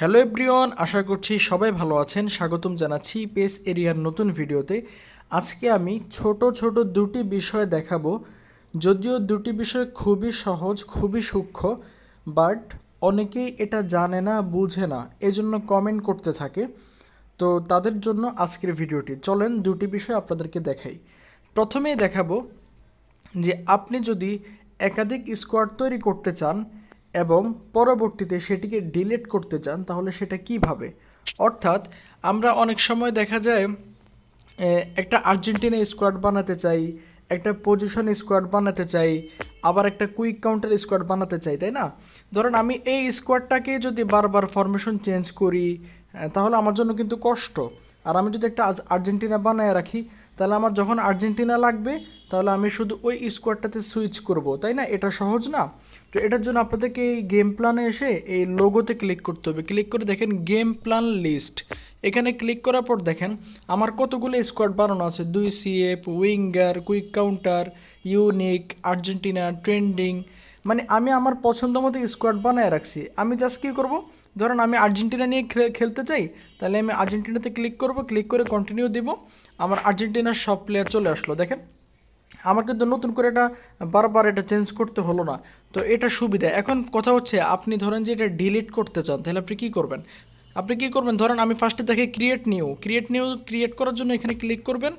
hello everyone আশা করছি সবাই ভালো আছেন স্বাগতম জানাচ্ছি পেস এরিয়ার নতুন ভিডিওতে আজকে আমি ছোট ছোট দুটি বিষয় দেখাবো যদিও দুটি বিষয় খুবই সহজ খুবই সূক্ষ্ম বাট অনেকেই এটা জানে না বুঝে না এজন্য কমেন্ট করতে থাকে তো তাদের জন্য আজকের ভিডিওটি চলেন দুটি বিষয় আপনাদেরকে দেখাই প্রথমেই দেখাবো যে আপনি যদি একাধিক স্কোয়াড তৈরি করতে চান এবং পরবর্তীতে সেটিকে ডিলিট করতে চান তাহলে সেটা কিভাবে অর্থাৎ আমরা অনেক সময় দেখা যায় একটা আর্জেন্টিনা স্কোয়াড বানাতে চাই একটা পজিশন স্কোয়াড বানাতে চাই আবার একটা কুইক কাউন্টার স্কোয়াড বানাতে চাই তাই না ধরেন আমি এই স্কোয়াডটাকে যদি বারবার ফরমেশন চেঞ্জ করি তাহলে আমার জন্য কিন্তু কষ্ট আর আমি যদি একটা আর্জেন্টিনা বানায় রাখি তাহলে আমার যখন আর্জেন্টিনা লাগবে তাহলে আমি শুধু ওই স্কোয়াডটাতে সুইচ করব তাই না এটা সহজ না তো এটার জন্য আপনাদেরকে এই গেম প্ল্যানে এসে এই লোগোতে ক্লিক করতে হবে ক্লিক করে দেখেন গেম প্ল্যান লিস্ট এখানে ক্লিক করার পর দেখেন আমার কতগুলো স্কোয়াড বানানো আছে দুই CF winger quick counter unique Argentina trending মানে আমি আমার পছন্দ মতো স্কোয়াড বানায় রাখছি আমি জাস্ট কী করবো ধরুন আমি আর্জেন্টিনা নিয়ে খেলতে চাই তাহলে আমি আর্জেন্টিনাতে ক্লিক করব ক্লিক করে কন্টিনিউ দিব আমার আর্জেন্টিনার সব প্লেয়ার চলে আসলো দেখেন আমার কিন্তু নতুন করে এটা বারবার এটা চেঞ্জ করতে হলো না তো এটা সুবিধা এখন কথা হচ্ছে আপনি ধরেন যে এটা ডিলিট করতে চান তাহলে আপনি কী করবেন আপনি কী করবেন ধরেন আমি ফার্স্টে দেখে create new create new create করার জন্য এখানে ক্লিক করবেন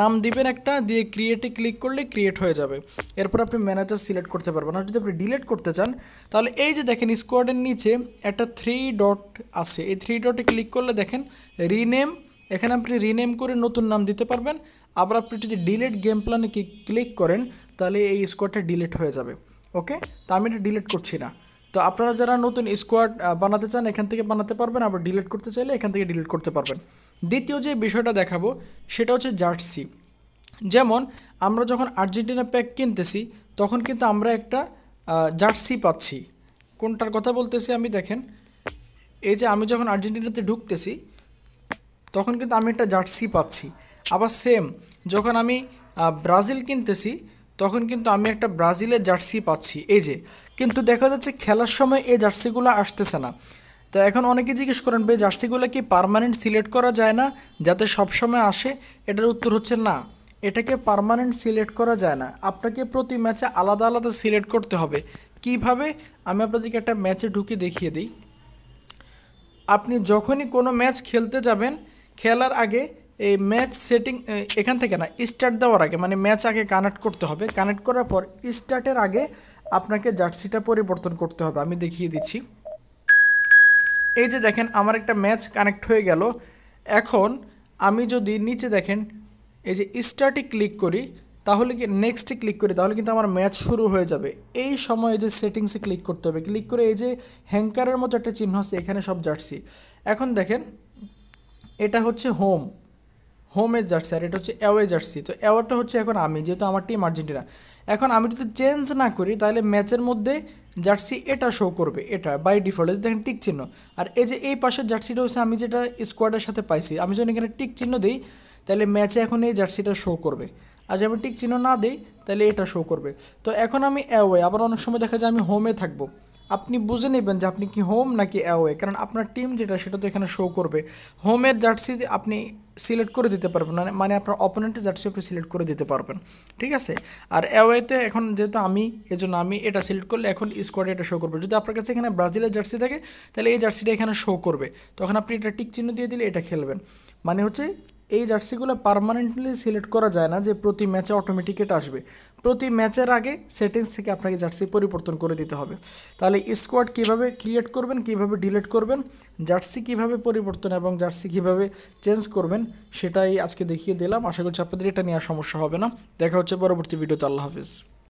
নাম দিবেন একটা দিয়ে ক্রিয়েটে ক্লিক করলে ক্রিয়েট হয়ে যাবে এরপর আপনি ম্যানেজার সিলেক্ট করতে পারবেন আর যদি আপনি ডিলেট করতে চান তাহলে এই যে দেখেন স্কোয়াডের নিচে একটা থ্রি ডট আছে এই থ্রি ডটে ক্লিক করলে দেখেন রিনেম এখানে আপনি রিনেম করে নতুন নাম দিতে পারবেন আবার আপনি যদি ডিলেট গেম প্ল্যানে ক্লিক করেন তাহলে এই স্কোয়াডটা ডিলেট হয়ে যাবে ওকে তা আমি এটা ডিলেট করছি না তো আপনারা যারা নতুন স্কোয়াড বানাতে চান এখান থেকে বানাতে পারবেন আবার ডিলেট করতে চাইলে এখান থেকে ডিলিট করতে পারবেন দ্বিতীয় যে বিষয়টা দেখাবো সেটা হচ্ছে জার্সি যেমন আমরা যখন আর্জেন্টিনা প্যাক কিনতেছি তখন কিন্তু আমরা একটা জার্সি পাচ্ছি কোনটার কথা বলতেছি আমি দেখেন এই যে আমি যখন আর্জেন্টিনাতে ঢুকতেছি তখন কিন্তু আমি একটা জার্সি পাচ্ছি আবার সেম যখন আমি ব্রাজিল কিনতেছি তখন কিন্তু আমি একটা ব্রাজিলের জার্সি পাচ্ছি এই যে কিন্তু দেখা যাচ্ছে খেলার সময় এই জার্সিগুলো আসতেছে না তো এখন অনেকে জিজ্ঞেস করেন ভাই জার্সিগুলো কি পারমানেন্ট সিলেক্ট করা যায় না যাতে সবসময় আসে এটার উত্তর হচ্ছে না এটাকে পারমানেন্ট সিলেক্ট করা যায় না আপনাকে প্রতি ম্যাচে আলাদা আলাদা সিলেক্ট করতে হবে কিভাবে আমি আপনাদেরকে একটা ম্যাচে ঢুকে দেখিয়ে দিই আপনি যখনই কোনো ম্যাচ খেলতে যাবেন খেলার আগে এই ম্যাচ সেটিং এখান থেকে না স্টার্ট দেওয়ার আগে মানে ম্যাচ আগে কানেক্ট করতে হবে কানেক্ট করার পর স্টার্টের আগে আপনাকে জার্সিটা পরিবর্তন করতে হবে আমি দেখিয়ে দিচ্ছি এই যে দেখেন আমার একটা ম্যাচ কানেক্ট হয়ে গেল এখন আমি যদি নিচে দেখেন এই যে স্টার্টে ক্লিক করি তাহলে কি নেক্সটে ক্লিক করি তাহলে কিন্তু আমার ম্যাচ শুরু হয়ে যাবে এই সময় যে সেটিংসে ক্লিক করতে হবে ক্লিক করে এই যে হ্যাঙ্কারের মতো একটা চিহ্ন আছে এখানে সব জার্সি এখন দেখেন এটা হচ্ছে হোম হোমের জার্সি আর এটা হচ্ছে অ্যাওয়ে জার্সি তো অ্যাওয়ারটা হচ্ছে এখন আমি যেহেতু আমার টিম আর্জেন্টিনা এখন আমি যদি চেঞ্জ না করি তাহলে ম্যাচের মধ্যে জার্সি এটা শো করবে এটা বাই ডিফল্ট দেখেন টিক চিহ্ন আর এই যে এই পাশের জার্সিটা হচ্ছে আমি যেটা স্কোয়াডের সাথে পাইছি আমি যদি এখানে টিক চিহ্ন দিই তাহলে ম্যাচে এখন এই জার্সিটা শো করবে আর যদি আমি টিক চিহ্ন না দিই তাহলে এটা শো করবে তো এখন আমি অ্যাওয়ে আবার অনেক সময় দেখা যায় আমি হোমে থাকবো আপনি বুঝে নেবেন যে আপনি কি হোম নাকি অ্যাওয়ে কারণ আপনার টিম যেটা সেটা তো এখানে শো করবে হোমের জার্সি আপনি সিলেক্ট করে দিতে পারবেন মানে মানে আপনার অপোনেন্টের জার্সি আপনি সিলেক্ট করে দিতে পারবেন ঠিক আছে আর অ্যাওয়েতে এখন যেহেতু আমি এজন্য আমি এটা সিলেক্ট করলে এখন স্কোয়াডে এটা শো করবে যদি আপনার কাছে এখানে ব্রাজিলের জার্সি থাকে তাহলে এই জার্সিটা এখানে শো করবে তখন আপনি এটা টিক চিহ্ন দিয়ে দিলে এটা খেলবেন মানে হচ্ছে এই জার্সিগুলো পারমানেন্টলি সিলেক্ট করা যায় না যে প্রতি ম্যাচে অটোমেটিক এটা আসবে প্রতি ম্যাচের আগে সেটিংস থেকে আপনাকে জার্সি পরিবর্তন করে দিতে হবে তাহলে স্কোয়াড কিভাবে ক্রিয়েট করবেন কিভাবে ডিলিট করবেন জার্সি কিভাবে পরিবর্তন এবং জার্সি কিভাবে চেঞ্জ করবেন সেটাই আজকে দেখিয়ে দিলাম আশা করছি আপনাদের এটা নিয়ে সমস্যা হবে না দেখা হচ্ছে পরবর্তী ভিডিওতে আল্লাহ হাফিজ